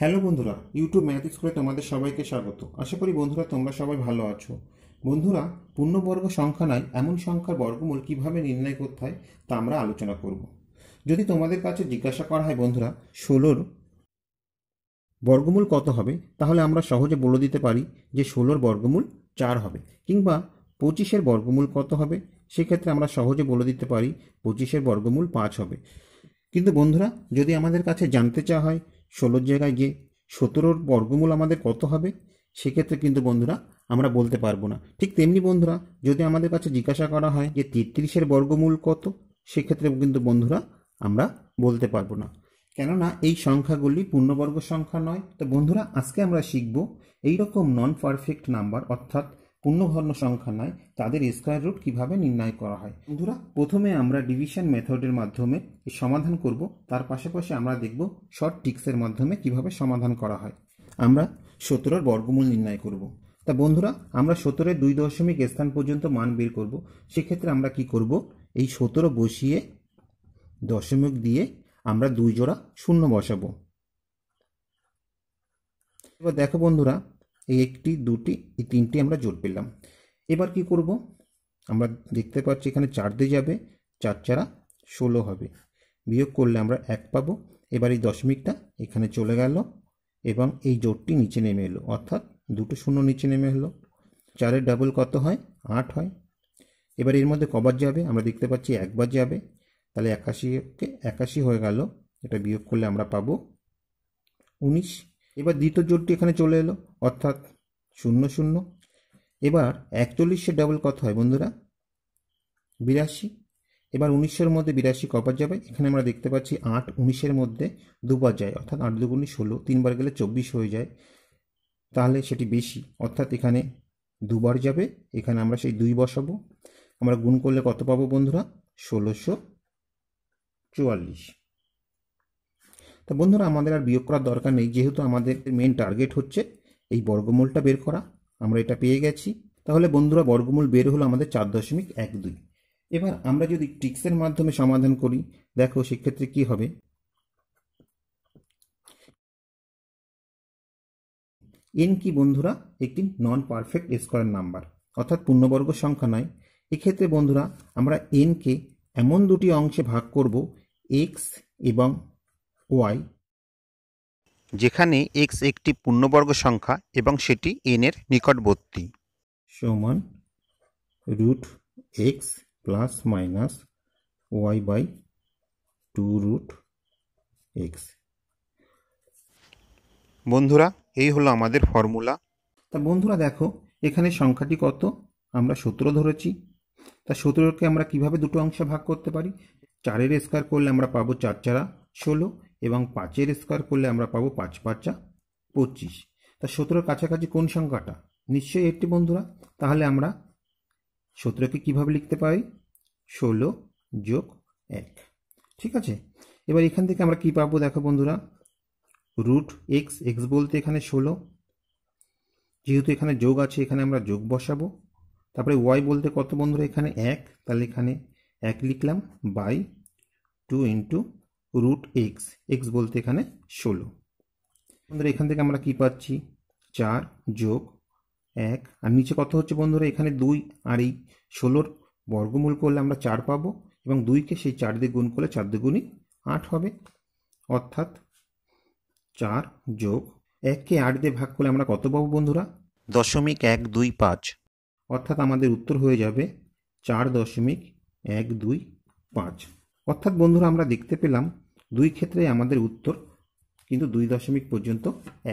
Hello বন্ধুরা YouTube ম্যাথিক স্কুলে তোমাদের সবাইকে স্বাগত আশা করি বন্ধুরা তোমরা সবাই ভালো আছো বন্ধুরা পূর্ণবর্গ সংখ্যা নয় এমন সংখ্যার বর্গমূল কিভাবে নির্ণয় করতে হয় তা আমরা আলোচনা করব যদি তোমাদের কাছে জিজ্ঞাসা করা হয় বন্ধুরা ষোলোর বর্গমূল কত হবে তাহলে আমরা সহজে বলে দিতে পারি যে ষোলোর বর্গমূল চার হবে কিংবা পঁচিশের বর্গমূল কত হবে সেক্ষেত্রে আমরা সহজে বলে দিতে পারি পঁচিশের বর্গমূল পাঁচ হবে কিন্তু বন্ধুরা যদি আমাদের কাছে জানতে চাওয়া হয় ষোলোর জায়গায় গিয়ে সতেরোর বর্গমূল আমাদের কত হবে সেক্ষেত্রে কিন্তু বন্ধুরা আমরা বলতে পারবো না ঠিক তেমনি বন্ধুরা যদি আমাদের কাছে জিজ্ঞাসা করা হয় যে তেত্রিশের বর্গমূল কত সেক্ষেত্রে কিন্তু বন্ধুরা আমরা বলতে পারবো না কেননা এই সংখ্যাগুলি পূর্ণবর্গ সংখ্যা নয় তো বন্ধুরা আজকে আমরা শিখব এইরকম নন পারফেক্ট নাম্বার অর্থাৎ পূর্ণভগ্ন সংখ্যা নয় তাদের স্কোয়ার রুট কিভাবে নির্ণয় করা হয় বন্ধুরা প্রথমে আমরা ডিভিশন মেথডের মাধ্যমে সমাধান করব তার পাশাপাশি আমরা দেখব শর্ট টিক্সের মাধ্যমে কিভাবে সমাধান করা হয় আমরা সতেরোর বর্গমূল নির্ণয় করব তা বন্ধুরা আমরা সতেরোর দুই দশমিক স্থান পর্যন্ত মান বের করব সেক্ষেত্রে আমরা কি করব এই সতেরো বসিয়ে দশমিক দিয়ে আমরা দুই জোড়া শূন্য বসাবো এবার দেখো বন্ধুরা এই একটি দুটি এই তিনটি আমরা জোর পেলাম এবার কি করব আমরা দেখতে পাচ্ছি এখানে চার দিয়ে যাবে চার চারা ষোলো হবে বিয়োগ করলে আমরা এক পাবো এবার এই দশমিকটা এখানে চলে গেল এবং এই জোটটি নিচে নেমে এলো অর্থাৎ দুটো শূন্য নিচে নেমে এলো চারের ডাবল কত হয় আট হয় এবার এর মধ্যে কবার যাবে আমরা দেখতে পাচ্ছি একবার যাবে তাহলে একাশিকে একাশি হয়ে গেল এটা বিয়োগ করলে আমরা পাবো উনিশ এবার দ্বিতীয় জোটটি এখানে চলে এলো অর্থাৎ শূন্য শূন্য এবার একচল্লিশের ডাবল কত হয় বন্ধুরা বিরাশি এবার উনিশের মধ্যে বিরাশি কবার যাবে এখানে আমরা দেখতে পাচ্ছি আট উনিশের মধ্যে দুবার যায় অর্থাৎ আট দুগুণি ষোলো তিনবার গেলে চব্বিশ হয়ে যায় তাহলে সেটি বেশি অর্থাৎ এখানে দুবার যাবে এখানে আমরা সেই দুই বসাবো আমরা গুণ করলে কত পাবো বন্ধুরা ষোলোশো চুয়াল্লিশ তা বন্ধুরা আমাদের আর বিয়োগ করার দরকার নেই যেহেতু আমাদের মেন টার্গেট হচ্ছে এই বর্গমূলটা বের করা আমরা এটা পেয়ে গেছি তাহলে বন্ধুরা বর্গমূল বের হলো আমাদের চার দশমিক এক দুই এবার আমরা যদি ট্রিক্সের মাধ্যমে সমাধান করি দেখো সেক্ষেত্রে কি হবে এন কি বন্ধুরা একটি নন পারফেক্ট স্কোয়ার নাম্বার অর্থাৎ পূর্ণবর্গ সংখ্যা নয় এক্ষেত্রে বন্ধুরা আমরা এনকে এমন দুটি অংশে ভাগ করব এক্স এবং ওয়াই যেখানে এক্স একটি পূর্ণবর্গ সংখ্যা এবং সেটি এন এর নিকটবর্তী সমান root x plus minus y by two root x বন্ধুরা এই হলো আমাদের ফর্মুলা তা বন্ধুরা দেখো এখানে সংখ্যাটি কত আমরা সতেরো ধরেছি তা সতেরোকে আমরা কিভাবে দুটো অংশে ভাগ করতে পারি চারের স্কোয়ার করলে আমরা পাবো চার চারা ষোলো এবং পাঁচের স্কোয়ার করলে আমরা পাবো পাঁচ পাঁচা পঁচিশ তা সতেরোর কাছাকাছি কোন সংখ্যাটা নিশ্চয়ই একটি বন্ধুরা তাহলে আমরা সতেরোকে কিভাবে লিখতে পারি ষোলো যোগ এক ঠিক আছে এবার এখান থেকে আমরা কি পাবো দেখো বন্ধুরা রুট এক্স এক্স বলতে এখানে ষোলো যেহেতু এখানে যোগ আছে এখানে আমরা যোগ বসাবো তারপরে ওয়াই বলতে কত বন্ধুরা এখানে এক তাহলে এখানে এক লিখলাম by two into root x x বলতে এখানে ষোলো বন্ধুরা এখান থেকে আমরা কি পাচ্ছি চার যোগ এক আর নিচে কত হচ্ছে বন্ধুরা এখানে দুই আর এই ষোলোর বর্গমূল করলে আমরা চার পাবো এবং দুইকে সেই চার দিয়ে গুণ করলে চার দুগুণই আট হবে অর্থাৎ চার যোগ এককে আট দিয়ে ভাগ করলে আমরা কত পাবো বন্ধুরা দশমিক এক দুই পাঁচ অর্থাৎ আমাদের উত্তর হয়ে যাবে চার দশমিক এক দুই পাঁচ অর্থাৎ বন্ধুরা আমরা দেখতে পেলাম দুই ক্ষেত্রে আমাদের উত্তর কিন্তু দুই দশমিক পর্যন্ত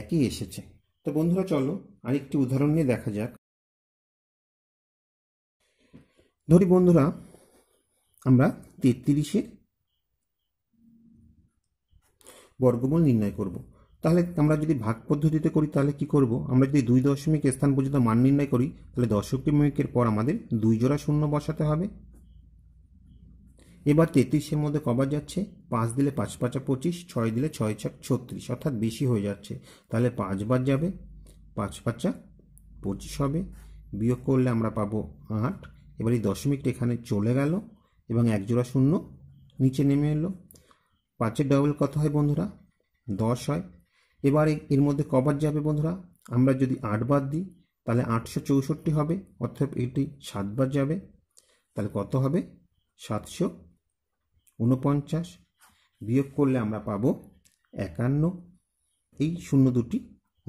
একই এসেছে তো বন্ধুরা চলো আরেকটি উদাহরণ নিয়ে দেখা যাক ধরি বন্ধুরা আমরা তেত্রিশের বর্গমূল নির্ণয় করব। তাহলে আমরা যদি ভাগ পদ্ধতিতে করি তাহলে কি করব আমরা যদি দুই দশমিক স্থান পর্যন্ত মান নির্ণয় করি তাহলে দশমিকের পর আমাদের দুই জোড়া শূন্য বসাতে হবে এবার তেত্রিশের মধ্যে কবার যাচ্ছে পাঁচ দিলে পাঁচ পাঁচা পঁচিশ ছয় দিলে ছয় ছয় ছত্রিশ অর্থাৎ বেশি হয়ে যাচ্ছে তাহলে পাঁচবার যাবে পাঁচ পাঁচা পঁচিশ হবে বিয়োগ করলে আমরা পাবো আট এবার এই দশমিকটা এখানে চলে গেল এবং এক জোড়া শূন্য নিচে নেমে এলো পাঁচের ডবল কত হয় বন্ধুরা দশ হয় এবার এর মধ্যে কবার যাবে বন্ধুরা আমরা যদি আট বার দিই তাহলে আটশো চৌষট্টি হবে অর্থাৎ এটি সাতবার যাবে তাহলে কত হবে সাতশো উনপঞ্চাশ বিয়োগ করলে আমরা পাব একান্ন এই শূন্য দুটি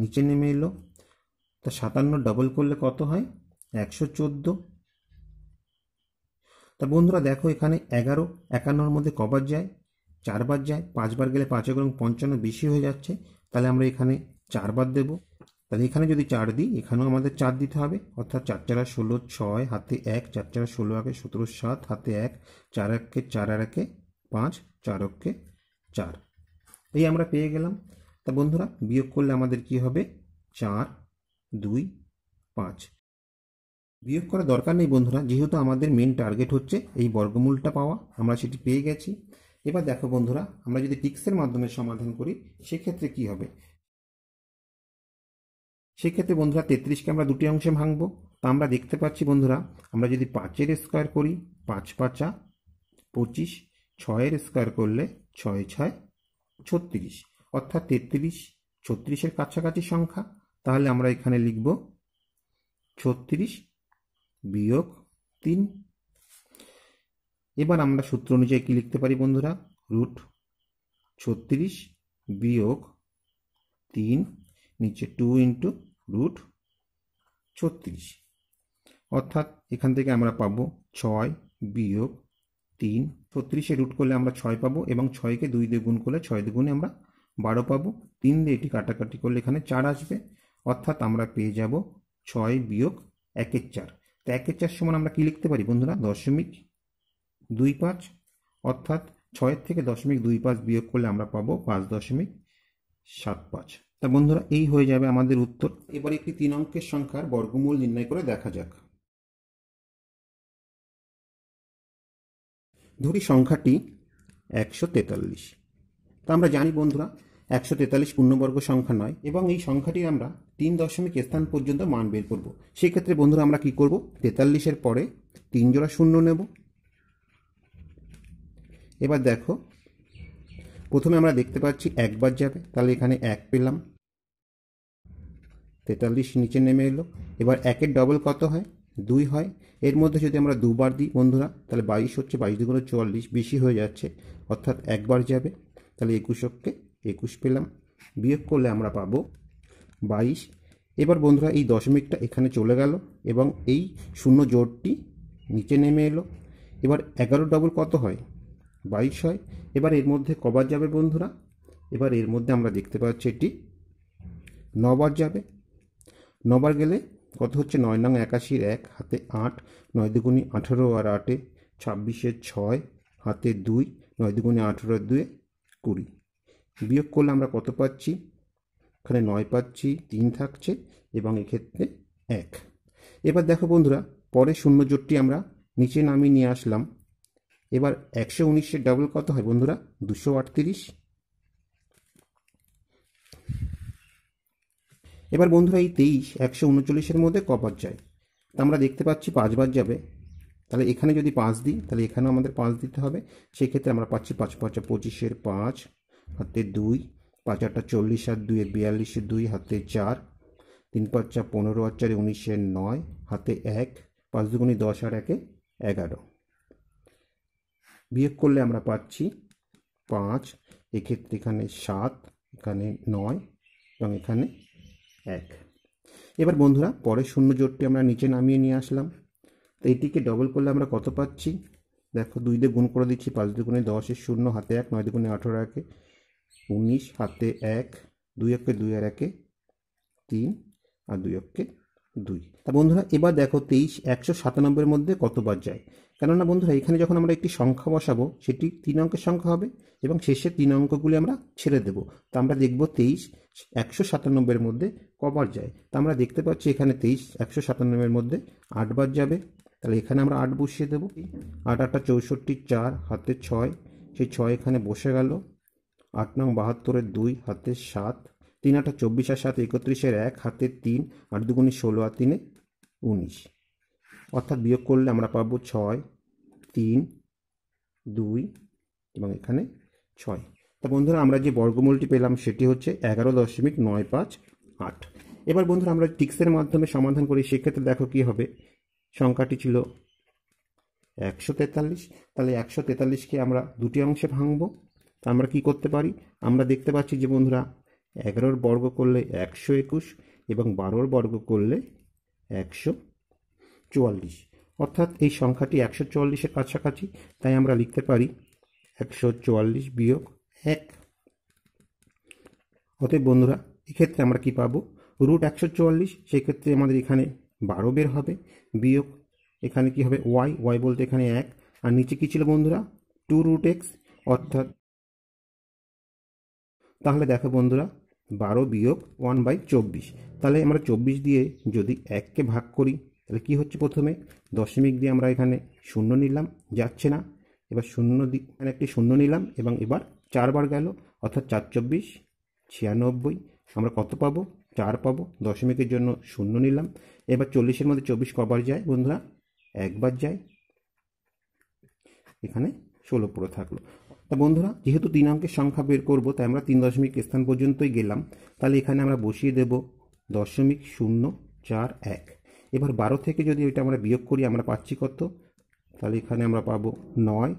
নিচে নেমে এলো তা সাতান্ন ডবল করলে কত হয় একশো চোদ্দো তা বন্ধুরা দেখো এখানে এগারো একান্নর মধ্যে কবার যায় চারবার যায় পাঁচবার গেলে পাঁচ এবং পঞ্চান্ন বেশি হয়ে যাচ্ছে তাহলে আমরা এখানে চারবার দেব তাহলে এখানে যদি চার দিই এখানেও আমাদের চার দিতে হবে অর্থাৎ চার চারা ষোলো ছয় হাতে এক চার চারা ষোলো আগে সতেরো সাত হাতে এক চার এককে চার আর একে পাঁচ চারককে চার এই আমরা পেয়ে গেলাম তা বন্ধুরা বিয়োগ করলে আমাদের কি হবে চার দুই পাঁচ বিয়োগ করার দরকার নেই বন্ধুরা যেহেতু আমাদের মেন টার্গেট হচ্ছে এই বর্গমূলটা পাওয়া আমরা সেটি পেয়ে গেছি এবার দেখো বন্ধুরা আমরা যদি টিক্সের মাধ্যমে সমাধান করি সেক্ষেত্রে কি হবে সেক্ষেত্রে বন্ধুরা তেত্রিশকে আমরা দুটি অংশে ভাঙবো তা আমরা দেখতে পাচ্ছি বন্ধুরা আমরা যদি পাঁচের স্কোয়ার করি পাঁচ পাঁচা পঁচিশ ছয়ের স্কোয়ার করলে ছয় ছয় ছত্রিশ অর্থাৎ তেত্রিশ ছত্রিশের কাছাকাছি সংখ্যা তাহলে আমরা এখানে লিখব ছত্রিশ বিয়োগ তিন এবার আমরা সূত্র অনুযায়ী কী লিখতে পারি বন্ধুরা রুট ছত্রিশ বিয়োগ তিন নিচে টু ইন্টু রুট ছত্রিশ অর্থাৎ এখান থেকে আমরা পাবো ছয় বিয়োগ তিন ছত্রিশে রুট করলে আমরা ছয় পাবো এবং ছয়কে দুই দিয়ে গুণ করলে ছয় দুগুণে আমরা বারো পাবো তিন দিয়ে এটি কাটাকাটি করলে এখানে চার আসবে অর্থাৎ আমরা পেয়ে যাব ছয় বিয়োগ একের চার তো একের চার সমান আমরা কী লিখতে পারি বন্ধুরা দশমিক দুই পাঁচ অর্থাৎ ছয়ের থেকে দশমিক দুই পাঁচ বিয়োগ করলে আমরা পাবো পাঁচ দশমিক সাত পাঁচ তা বন্ধুরা এই হয়ে যাবে আমাদের উত্তর এবার একটি তিন অঙ্কের সংখ্যার বর্গমূল নির্ণয় করে দেখা যাক ধরি সংখ্যাটি একশো তেতাল্লিশ তো আমরা জানি বন্ধুরা একশো তেতাল্লিশ পূর্ণবর্গ সংখ্যা নয় এবং এই সংখ্যাটি আমরা তিন দশমিক স্থান পর্যন্ত মান বের করব সেক্ষেত্রে বন্ধুরা আমরা কি করব তেতাল্লিশের পরে তিন জোড়া শূন্য নেব এবার দেখো প্রথমে আমরা দেখতে পাচ্ছি একবার যাবে তাহলে এখানে এক পেলাম তেতাল্লিশ নিচে নেমে এলো এবার একের ডবল কত হয় দুই হয় এর মধ্যে যদি আমরা দুবার দিই বন্ধুরা তাহলে বাইশ হচ্ছে বাইশ দুগুলো চুয়াল্লিশ বেশি হয়ে যাচ্ছে অর্থাৎ একবার যাবে তাহলে একুশককে একুশ পেলাম বিয়োগ করলে আমরা পাবো বাইশ এবার বন্ধুরা এই দশমিকটা এখানে চলে গেল এবং এই শূন্য জোরটি নিচে নেমে এলো এবার এগারো ডবল কত হয় বাইশ হয় এবার এর মধ্যে কবার যাবে বন্ধুরা এবার এর মধ্যে আমরা দেখতে পাচ্ছি এটি নবার যাবে নবার গেলে কত হচ্ছে নয় নং একাশির এক হাতে আট নয় দুগুণি আঠেরো আর আটে ছাব্বিশের ছয় হাতে দুই নয় দুগুণে আঠেরো দুয়ে কুড়ি বিয়োগ করলে আমরা কত পাচ্ছি এখানে নয় পাচ্ছি তিন থাকছে এবং এক্ষেত্রে এক এবার দেখো বন্ধুরা পরে শূন্য জোটটি আমরা নিচে নামিয়ে নিয়ে আসলাম এবার একশো উনিশের ডাবল কত হয় বন্ধুরা দুশো আটত্রিশ এবার বন্ধুরা এই তেইশ একশো উনচল্লিশের মধ্যে কবার যায় তা আমরা দেখতে পাচ্ছি পাঁচবার যাবে তাহলে এখানে যদি পাঁচ দিই তাহলে এখানেও আমাদের পাঁচ দিতে হবে সেক্ষেত্রে আমরা পাচ্ছি পাঁচ পাঁচ পঁচিশের পাঁচ হাতে দুই পাঁচ আটটা চল্লিশ আর দুয়ে বিয়াল্লিশে দুই হাতে চার তিন চার পনেরো আর চারে উনিশে নয় হাতে এক পাঁচ দুগুণি দশ আর একে এগারো বিয়োগ করলে আমরা পাচ্ছি পাঁচ এক্ষেত্রে এখানে সাত এখানে নয় এবং এখানে এক এবার বন্ধুরা পরের শূন্য জোটটি আমরা নিচে নামিয়ে নিয়ে আসলাম তো এটিকে ডবল করলে আমরা কত পাচ্ছি দেখো দুই দিয়ে গুণ করে দিচ্ছি পাঁচ দুগুণে দশের শূন্য হাতে এক নয় দুগুণে আঠেরো একে উনিশ হাতে এক দুই একে দুই আর একে তিন আর দুই একে দুই তা বন্ধুরা এবার দেখো তেইশ একশো সাতানব্বইয়ের মধ্যে কতবার যায় কেননা বন্ধুরা এখানে যখন আমরা একটি সংখ্যা বসাবো সেটি তিন অঙ্কের সংখ্যা হবে এবং শেষে তিন অঙ্কগুলি আমরা ছেড়ে দেব তা আমরা দেখব তেইশ একশো সাতানব্বইয়ের মধ্যে কবার যায় তা আমরা দেখতে পাচ্ছি এখানে তেইশ একশো সাতানব্বইয়ের মধ্যে আটবার যাবে তাহলে এখানে আমরা আট বসিয়ে দেবো আট আটটা চৌষট্টি চার হাতে ছয় সেই ছয় এখানে বসে গেল আট নং বাহাত্তরের দুই হাতে সাত তিন আটা চব্বিশ আর সাত একত্রিশের এক হাতে তিন আট দুগুণে ষোলো আর তিনে উনিশ অর্থাৎ বিয়োগ করলে আমরা পাবো ছয় তিন দুই এবং এখানে ছয় তা বন্ধুরা আমরা যে বর্গমূলটি পেলাম সেটি হচ্ছে এগারো দশমিক নয় পাঁচ আট এবার বন্ধুরা আমরা টিক্সের মাধ্যমে সমাধান করি সেক্ষেত্রে দেখো কি হবে সংখ্যাটি ছিল একশো তেতাল্লিশ তাহলে একশো তেতাল্লিশকে আমরা দুটি অংশে ভাঙবো আমরা কি করতে পারি আমরা দেখতে পাচ্ছি যে বন্ধুরা এগারোর বর্গ করলে একশো একুশ এবং বারোর বর্গ করলে একশো চুয়াল্লিশ অর্থাৎ এই সংখ্যাটি একশো চুয়াল্লিশের কাছাকাছি তাই আমরা লিখতে পারি একশো চুয়াল্লিশ বিয়োগ এক অতএব বন্ধুরা এক্ষেত্রে আমরা কি পাবো রুট একশো চুয়াল্লিশ সেক্ষেত্রে আমাদের এখানে বারো বের হবে বিয়োগ এখানে কি হবে ওয়াই ওয়াই বলতে এখানে এক আর নিচে কী ছিল বন্ধুরা টু রুট এক্স অর্থাৎ তাহলে দেখো বন্ধুরা বারো বিয়োগ ওয়ান বাই চব্বিশ তাহলে আমরা চব্বিশ দিয়ে যদি এককে ভাগ করি তাহলে কি হচ্ছে প্রথমে দশমিক দিয়ে আমরা এখানে শূন্য নিলাম যাচ্ছে না এবার শূন্য দিয়ে এখানে একটি শূন্য নিলাম এবং এবার চারবার গেল অর্থাৎ চার চব্বিশ ছিয়ানব্বই আমরা কত পাবো চার পাবো দশমিকের জন্য শূন্য নিলাম এবার চল্লিশের মধ্যে চব্বিশ কবার যায় বন্ধুরা একবার যায় এখানে ষোলো পুরো থাকলো তা বন্ধুরা যেহেতু তিন অঙ্কের সংখ্যা বের করব তাই আমরা তিন দশমিক স্থান পর্যন্তই গেলাম তাহলে এখানে আমরা বসিয়ে দেব দশমিক শূন্য চার এক এবার বারো থেকে যদি ওইটা আমরা বিয়োগ করি আমরা পাচ্ছি কত তাহলে এখানে আমরা পাবো নয়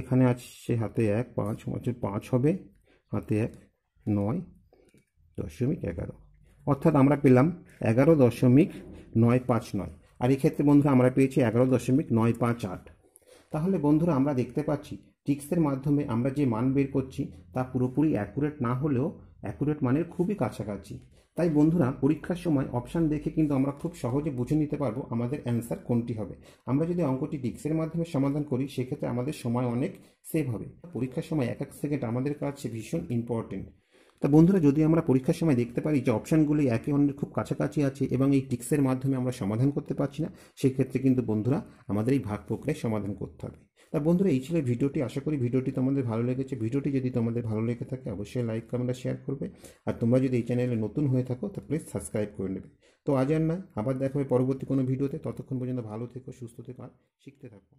এখানে আছে হাতে এক পাঁচ পাঁচ পাঁচ হবে হাতে এক নয় দশমিক এগারো অর্থাৎ আমরা পেলাম এগারো দশমিক নয় পাঁচ নয় আর এক্ষেত্রে বন্ধুরা আমরা পেয়েছি এগারো দশমিক নয় পাঁচ আট তাহলে বন্ধুরা আমরা দেখতে পাচ্ছি টিক্সের মাধ্যমে আমরা যে মান বের করছি তা পুরোপুরি অ্যাকুরেট না হলেও অ্যাকুরেট মানের খুবই কাছাকাছি তাই বন্ধুরা পরীক্ষার সময় অপশান দেখে কিন্তু আমরা খুব সহজে বুঝে নিতে পারবো আমাদের অ্যান্সার কোনটি হবে আমরা যদি অঙ্কটি ডিক্সের মাধ্যমে সমাধান করি সেক্ষেত্রে আমাদের সময় অনেক সেভ হবে পরীক্ষার সময় এক এক সেকেন্ড আমাদের কাছে ভীষণ ইম্পর্টেন্ট তা বন্ধুরা যদি আমরা পরীক্ষার সময় দেখতে পারি যে অপশানগুলি একে অন্যের খুব কাছাকাছি আছে এবং এই টিক্সের মাধ্যমে আমরা সমাধান করতে পারছি না সেক্ষেত্রে কিন্তু বন্ধুরা আমাদের এই ভাগ প্রক্রিয়ায় সমাধান করতে হবে তা বন্ধুরা এই ছিল ভিডিওটি আশা করি ভিডিওটি তোমাদের ভালো লেগেছে ভিডিওটি যদি তোমাদের ভালো লেগে থাকে অবশ্যই লাইক কমেন্ট শেয়ার করবে আর তোমরা যদি এই চ্যানেলে নতুন হয়ে থাকো তো প্লিজ সাবস্ক্রাইব করে নেবে তো আজ আর নয় আবার দেখো পরবর্তী কোনো ভিডিওতে ততক্ষণ পর্যন্ত ভালো থেকো সুস্থ থেকো আর শিখতে থাকো